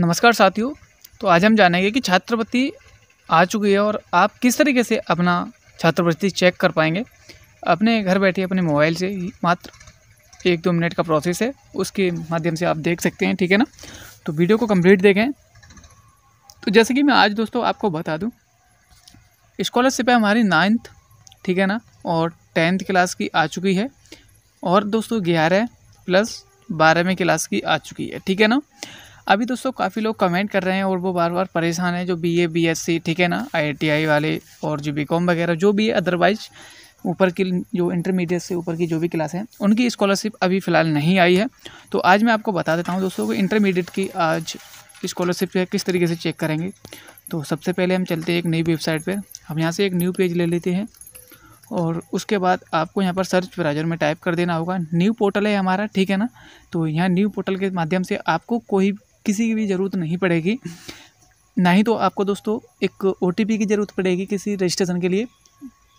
नमस्कार साथियों तो आज हम जानेंगे कि छात्रवृत्ति आ चुकी है और आप किस तरीके से अपना छात्रवृत्ति चेक कर पाएंगे अपने घर बैठे अपने मोबाइल से ही मात्र एक दो मिनट का प्रोसेस है उसके माध्यम से आप देख सकते हैं ठीक है ना तो वीडियो को कंप्लीट देखें तो जैसे कि मैं आज दोस्तों आपको बता दूँ स्कॉलरशिप है हमारी नाइन्थ ठीक है ना और टेंथ क्लास की आ चुकी है और दोस्तों ग्यारह प्लस बारहवीं क्लास की आ चुकी है ठीक है ना अभी दोस्तों काफ़ी लोग कमेंट कर रहे हैं और वो बार बार परेशान हैं जो B A B S C ठीक है ना आई टी आई वाले और जो बी कॉम वगैरह जो भी है अदरवाइज ऊपर की जो इंटरमीडिएट से ऊपर की जो भी क्लास है उनकी स्कॉलरशिप अभी फ़िलहाल नहीं आई है तो आज मैं आपको बता देता हूँ दोस्तों इंटरमीडिएट की आज स्कॉलरशिप है किस तरीके से चेक करेंगे तो सबसे पहले हम चलते हैं एक नई वेबसाइट पर हम यहाँ से एक न्यू पेज ले लेते हैं और उसके बाद आपको यहाँ पर सर्च ब्राउजर में टाइप कर देना होगा न्यू पोर्टल है हमारा ठीक है ना तो यहाँ न्यू पोर्टल के माध्यम से आपको कोई किसी की भी ज़रूरत नहीं पड़ेगी ना ही तो आपको दोस्तों एक ओ की ज़रूरत पड़ेगी किसी रजिस्ट्रेशन के लिए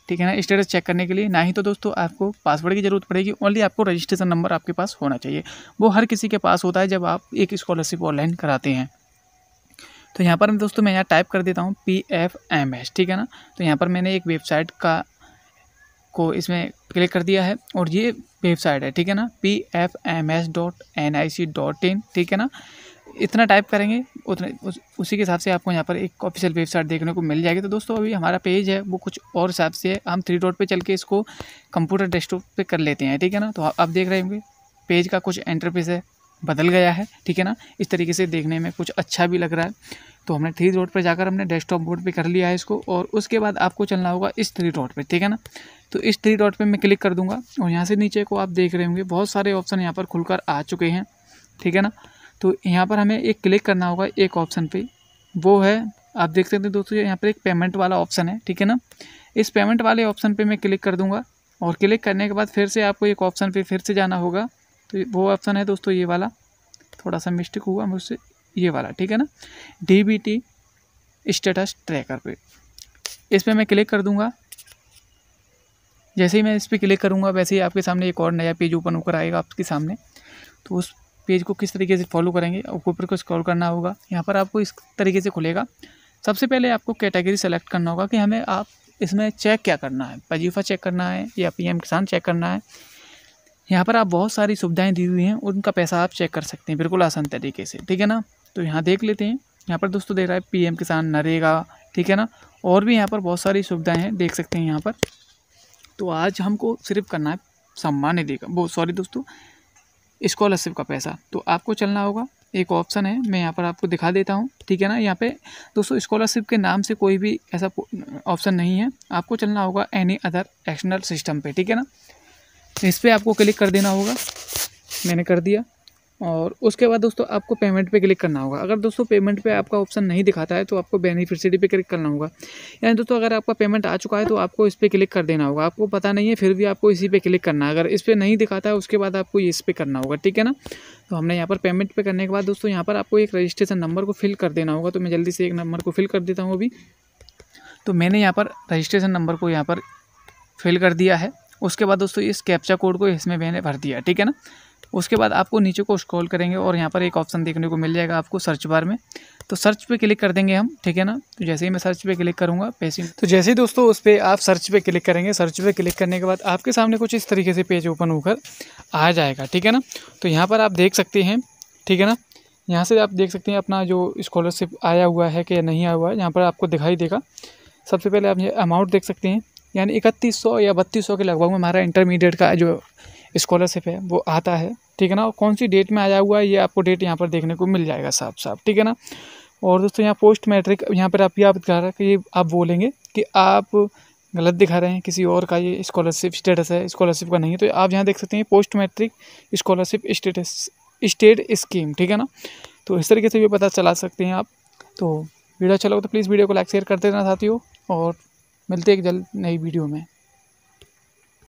ठीक है ना स्टेटस चेक करने के लिए ना ही तो दोस्तों आपको पासवर्ड की ज़रूरत पड़ेगी ओनली आपको रजिस्ट्रेशन नंबर आपके पास होना चाहिए वो हर किसी के पास होता है जब आप एक स्कॉलरशिप ऑनलाइन कराते हैं तो यहाँ पर दोस्तों मैं यहाँ टाइप कर देता हूँ पी एफ एम एस ठीक है ना तो यहाँ पर मैंने एक वेबसाइट का को इसमें क्लिक कर दिया है और ये वेबसाइट है ठीक है ना P F M S dot N I C dot in ठीक है ना इतना टाइप करेंगे उतने उस, उसी के हिसाब से आपको यहाँ पर एक ऑफिशियल वेबसाइट देखने को मिल जाएगी तो दोस्तों अभी हमारा पेज है वो कुछ और हिसाब से है हम थ्री डॉट पे चल के इसको कंप्यूटर डेस्कटॉप पे कर लेते हैं ठीक है ना तो आप देख रहे होंगे पेज का कुछ इंटरफेस है बदल गया है ठीक है ना इस तरीके से देखने में कुछ अच्छा भी लग रहा है तो हमने थ्री डॉट पर जाकर हमने डेस्कटॉप बोर्ड पर कर लिया है इसको और उसके बाद आपको चलना होगा इस थ्री डॉट पर ठीक है ना तो इस थ्री डॉट पर मैं क्लिक कर दूँगा और यहाँ से नीचे को आप देख रहे होंगे बहुत सारे ऑप्शन यहाँ पर खुलकर आ चुके हैं ठीक है ना तो यहाँ पर हमें एक क्लिक करना होगा एक ऑप्शन पे वो है आप देख सकते हैं दोस्तों यहाँ पर एक पेमेंट वाला ऑप्शन है ठीक है ना इस पेमेंट वाले ऑप्शन पे मैं क्लिक कर दूँगा और क्लिक करने के बाद फिर से आपको एक ऑप्शन पे फिर से जाना होगा तो वो ऑप्शन है दोस्तों ये वाला थोड़ा सा मिस्टेक हुआ मुझसे ये वाला ठीक है ना D B T status tracker पे इस पर मैं क्लिक कर दूंगा जैसे ही मैं इस पर क्लिक करूँगा वैसे ही आपके सामने एक और नया पेज ओपन होकर आएगा आपके सामने तो उस पेज को किस तरीके से फॉलो करेंगे ऊपर को स्क्रॉल करना होगा यहाँ पर आपको इस तरीके से खुलेगा सबसे पहले आपको कैटेगरी सेलेक्ट करना होगा कि हमें आप इसमें चेक क्या करना है वजीफा चेक करना है या पीएम किसान चेक करना है यहाँ पर आप बहुत सारी सुविधाएं दी हुई हैं उनका पैसा आप चेक कर सकते हैं बिल्कुल आसान तरीके से ठीक है ना तो यहाँ देख लेते हैं यहाँ पर दोस्तों देख रहा है पी किसान नरेगा ठीक है ना और भी यहाँ पर बहुत सारी सुविधाएँ हैं देख सकते हैं यहाँ पर तो आज हमको सिर्फ करना है सम्मान निधि का वो सॉरी दोस्तों इस्कॉलरशिप का पैसा तो आपको चलना होगा एक ऑप्शन है मैं यहाँ पर आपको दिखा देता हूँ ठीक है ना यहाँ पे दोस्तों स्कॉलरशिप के नाम से कोई भी ऐसा ऑप्शन नहीं है आपको चलना होगा एनी अदर एक्सटर्नल सिस्टम पे ठीक है ना इस पर आपको क्लिक कर देना होगा मैंने कर दिया और उसके बाद दोस्तों आपको पेमेंट पे क्लिक करना होगा अगर दोस्तों पेमेंट पे आपका ऑप्शन नहीं दिखाता है तो आपको बेनिफिशियरी पे क्लिक करना होगा यानी दोस्तों अगर आपका पेमेंट आ चुका है तो आपको इस पर क्लिक कर देना होगा आपको पता नहीं है फिर भी आपको इसी पे क्लिक करना है अगर इस पर नहीं दिखाता है उसके बाद आपको इस पर करना होगा ठीक है ना तो हमने यहाँ पर पेमेंट पे करने के बाद दोस्तों यहाँ पर आपको एक रजिस्ट्रेशन नंबर को फिल कर देना होगा तो मैं जल्दी से एक नंबर को फिल कर देता हूँ अभी तो मैंने यहाँ पर रजिस्ट्रेशन नंबर को यहाँ पर फिल कर दिया है उसके बाद दोस्तों इस कैप्चा कोड को इसमें मैंने भर दिया ठीक है ना उसके बाद आपको नीचे को स्क्रॉल करेंगे और यहाँ पर एक ऑप्शन देखने को मिल जाएगा आपको सर्च बार में तो सर्च पे क्लिक कर देंगे हम ठीक है ना तो जैसे ही मैं सर्च पे क्लिक करूँगा पैसे तो जैसे ही दोस्तों उस पर आप सर्च पे क्लिक करेंगे सर्च पे क्लिक करने के बाद आपके सामने कुछ इस तरीके से पेज ओपन होकर आ जाएगा ठीक है ना तो यहाँ पर आप देख सकते हैं ठीक है ना यहाँ से आप देख सकते हैं अपना जो स्कॉलरशिप आया हुआ है कि नहीं आया हुआ है यहाँ पर आपको दिखाई देगा सबसे पहले आप ये अमाउंट देख सकते हैं यानी इकतीस सौ या बत्तीस सौ के लगभग में हमारा इंटरमीडिएट का जो इस्कॉलरशिप है वो आता है ठीक है ना और कौन सी डेट में आया हुआ है ये आपको डेट यहाँ पर देखने को मिल जाएगा साफ साफ ठीक है ना और दोस्तों यहाँ पोस्ट मैट्रिक यहाँ पर आप ये आप दिखा रहे हैं कि ये आप बोलेंगे कि आप गलत दिखा रहे हैं किसी और का ये स्कॉलरशिप स्टेटस है स्कॉलरशिप का नहीं है तो आप यहाँ देख सकते हैं post matric scholarship status state scheme ठीक है ना तो इस तरीके से भी पता चला सकते हैं आप तो वीडियो अच्छा लगा तो प्लीज़ वीडियो को लाइक शेयर रहना चाहती साथियों और मिलते एक जल्द नई वीडियो में